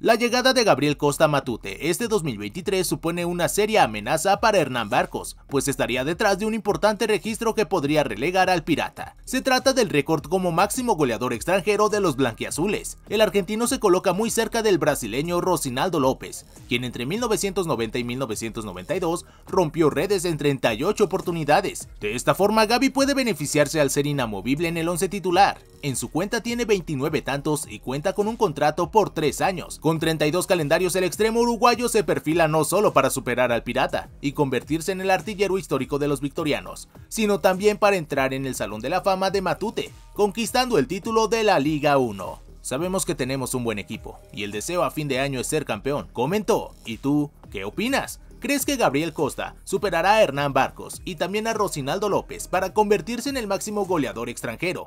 La llegada de Gabriel Costa Matute este 2023 supone una seria amenaza para Hernán Barcos, pues estaría detrás de un importante registro que podría relegar al pirata. Se trata del récord como máximo goleador extranjero de los blanquiazules. El argentino se coloca muy cerca del brasileño Rosinaldo López, quien entre 1990 y 1992 rompió redes en 38 oportunidades. De esta forma, Gaby puede beneficiarse al ser inamovible en el once titular. En su cuenta tiene 29 tantos y cuenta con un contrato por 3 años, con 32 calendarios el extremo uruguayo se perfila no solo para superar al pirata y convertirse en el artillero histórico de los victorianos, sino también para entrar en el Salón de la Fama de Matute, conquistando el título de la Liga 1. Sabemos que tenemos un buen equipo y el deseo a fin de año es ser campeón, comentó. ¿Y tú qué opinas? ¿Crees que Gabriel Costa superará a Hernán Barcos y también a Rosinaldo López para convertirse en el máximo goleador extranjero?